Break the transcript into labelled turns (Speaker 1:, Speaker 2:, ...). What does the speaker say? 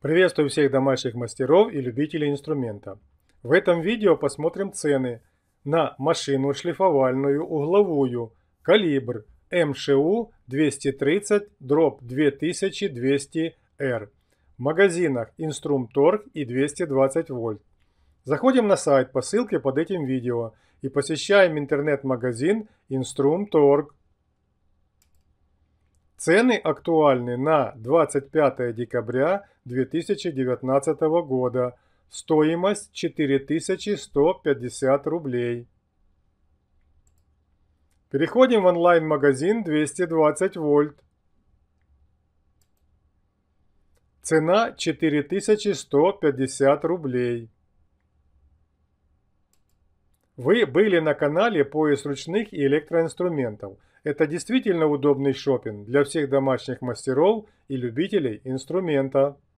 Speaker 1: Приветствую всех домашних мастеров и любителей инструмента. В этом видео посмотрим цены на машину шлифовальную угловую калибр МШУ 230-2200R в магазинах Инструмторг и 220 вольт. Заходим на сайт по ссылке под этим видео и посещаем интернет-магазин Инструмторг. Цены актуальны на 25 декабря 2019 года. Стоимость 4150 рублей. Переходим в онлайн-магазин 220 вольт. Цена 4150 рублей. Вы были на канале «Пояс ручных и электроинструментов». Это действительно удобный шопинг для всех домашних мастеров и любителей инструмента.